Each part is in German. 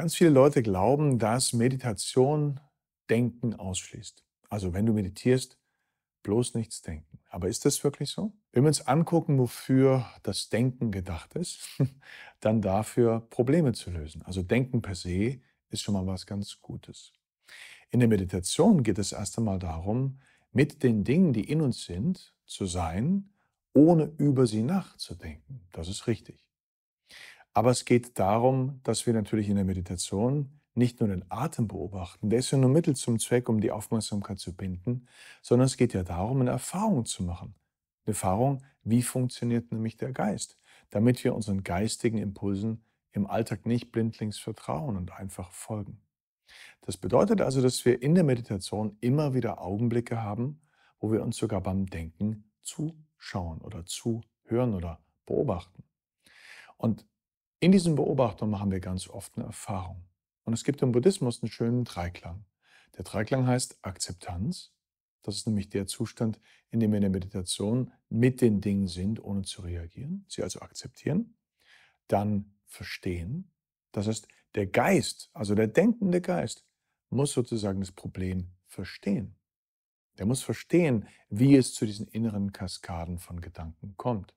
Ganz viele Leute glauben, dass Meditation Denken ausschließt. Also wenn du meditierst, bloß nichts denken. Aber ist das wirklich so? Wenn wir uns angucken, wofür das Denken gedacht ist, dann dafür Probleme zu lösen. Also Denken per se ist schon mal was ganz Gutes. In der Meditation geht es erst einmal darum, mit den Dingen, die in uns sind, zu sein, ohne über sie nachzudenken. Das ist richtig. Aber es geht darum, dass wir natürlich in der Meditation nicht nur den Atem beobachten, der ist ja nur Mittel zum Zweck, um die Aufmerksamkeit zu binden, sondern es geht ja darum, eine Erfahrung zu machen. Eine Erfahrung, wie funktioniert nämlich der Geist, damit wir unseren geistigen Impulsen im Alltag nicht blindlings vertrauen und einfach folgen. Das bedeutet also, dass wir in der Meditation immer wieder Augenblicke haben, wo wir uns sogar beim Denken zuschauen oder zuhören oder beobachten. Und in diesen Beobachtungen machen wir ganz oft eine Erfahrung. Und es gibt im Buddhismus einen schönen Dreiklang. Der Dreiklang heißt Akzeptanz. Das ist nämlich der Zustand, in dem wir in der Meditation mit den Dingen sind, ohne zu reagieren, sie also akzeptieren. Dann verstehen. Das heißt, der Geist, also der denkende Geist, muss sozusagen das Problem verstehen. Der muss verstehen, wie es zu diesen inneren Kaskaden von Gedanken kommt.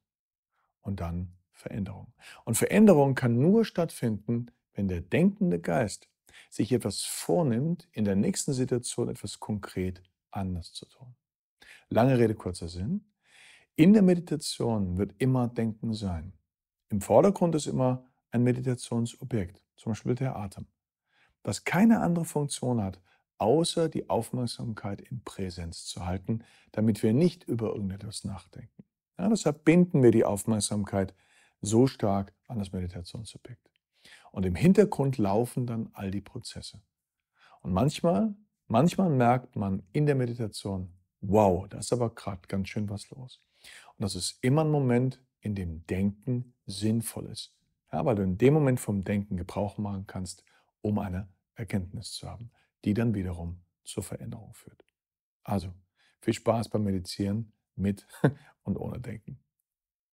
Und dann Veränderung. Und Veränderung kann nur stattfinden, wenn der denkende Geist sich etwas vornimmt, in der nächsten Situation etwas konkret anders zu tun. Lange Rede, kurzer Sinn. In der Meditation wird immer Denken sein. Im Vordergrund ist immer ein Meditationsobjekt, zum Beispiel der Atem, das keine andere Funktion hat, außer die Aufmerksamkeit in Präsenz zu halten, damit wir nicht über irgendetwas nachdenken. Ja, deshalb binden wir die Aufmerksamkeit so stark an das Meditationssubjekt. Und im Hintergrund laufen dann all die Prozesse. Und manchmal, manchmal merkt man in der Meditation, wow, da ist aber gerade ganz schön was los. Und das ist immer ein Moment, in dem Denken sinnvoll ist. Ja, weil du in dem Moment vom Denken Gebrauch machen kannst, um eine Erkenntnis zu haben, die dann wiederum zur Veränderung führt. Also, viel Spaß beim Medizieren mit und ohne Denken.